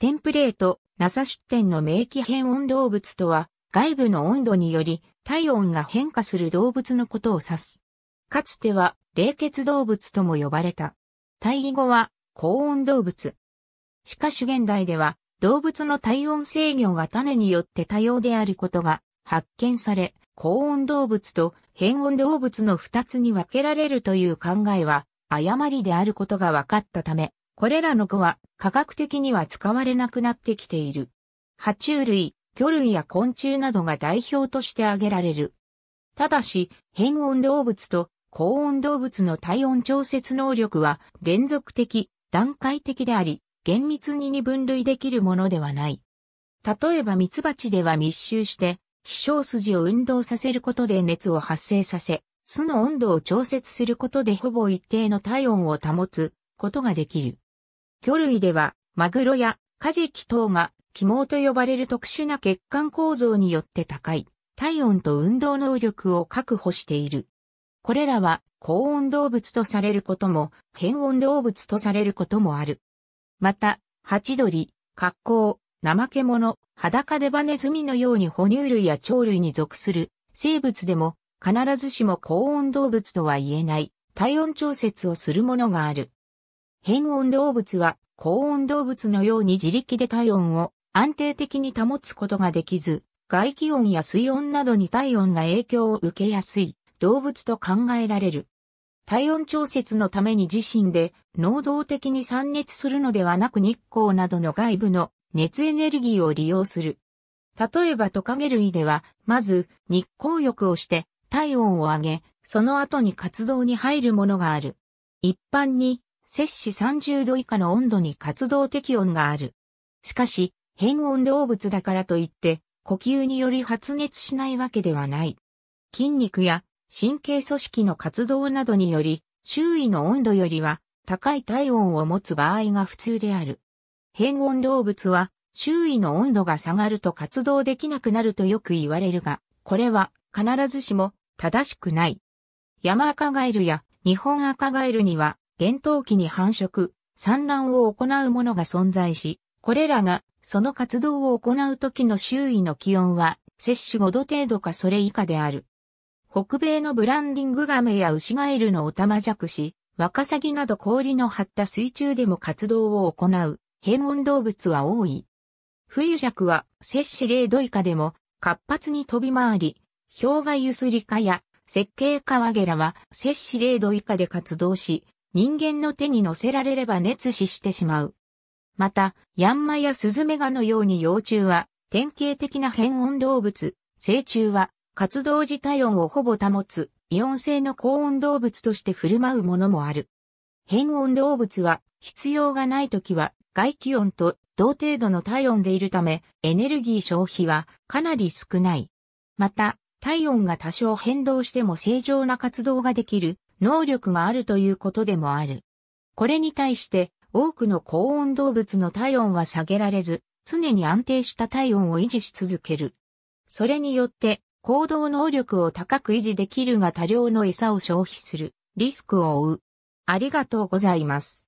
テンプレート、NASA 出展の名機変温動物とは、外部の温度により体温が変化する動物のことを指す。かつては、冷血動物とも呼ばれた。対義語は、高温動物。しかし現代では、動物の体温制御が種によって多様であることが発見され、高温動物と変温動物の二つに分けられるという考えは誤りであることが分かったため、これらの子は科学的には使われなくなってきている。爬虫類、魚類や昆虫などが代表として挙げられる。ただし、変温動物と高温動物の体温調節能力は連続的、段階的であり、厳密に二分類できるものではない。例えばミツバチでは密集して、飛翔筋を運動させることで熱を発生させ、巣の温度を調節することでほぼ一定の体温を保つことができる。魚類では、マグロやカジキ等が肝毛と呼ばれる特殊な血管構造によって高い体温と運動能力を確保している。これらは高温動物とされることも、変温動物とされることもある。また、ハチドリ、カッコウ、怠け者、裸デバネズミのように哺乳類や鳥類に属する生物でも必ずしも高温動物とは言えない体温調節をするものがある。変温動物は高温動物のように自力で体温を安定的に保つことができず、外気温や水温などに体温が影響を受けやすい動物と考えられる。体温調節のために自身で能動的に散熱するのではなく日光などの外部の熱エネルギーを利用する。例えばトカゲ類では、まず日光浴をして体温を上げ、その後に活動に入るものがある。一般に摂氏30度以下の温度に活動適温がある。しかし、変温動物だからといって、呼吸により発熱しないわけではない。筋肉や神経組織の活動などにより、周囲の温度よりは高い体温を持つ場合が普通である。変温動物は周囲の温度が下がると活動できなくなるとよく言われるが、これは必ずしも正しくない。山赤ガエルや日本赤ガエルには厳冬期に繁殖、産卵を行うものが存在し、これらがその活動を行う時の周囲の気温は摂取5度程度かそれ以下である。北米のブランディングガメやウシガエルのオタマジャクシ、ワカサギなど氷の張った水中でも活動を行う、変温動物は多い。冬クは摂氏0度以下でも活発に飛び回り、氷河ユスリカや石計カワゲラは摂氏0度以下で活動し、人間の手に乗せられれば熱死してしまう。また、ヤンマやスズメガのように幼虫は、典型的な変温動物、成虫は、活動時体温をほぼ保つ、イオン性の高温動物として振る舞うものもある。変温動物は、必要がない時は、外気温と同程度の体温でいるため、エネルギー消費はかなり少ない。また、体温が多少変動しても正常な活動ができる能力があるということでもある。これに対して多くの高温動物の体温は下げられず、常に安定した体温を維持し続ける。それによって行動能力を高く維持できるが多量の餌を消費するリスクを負う。ありがとうございます。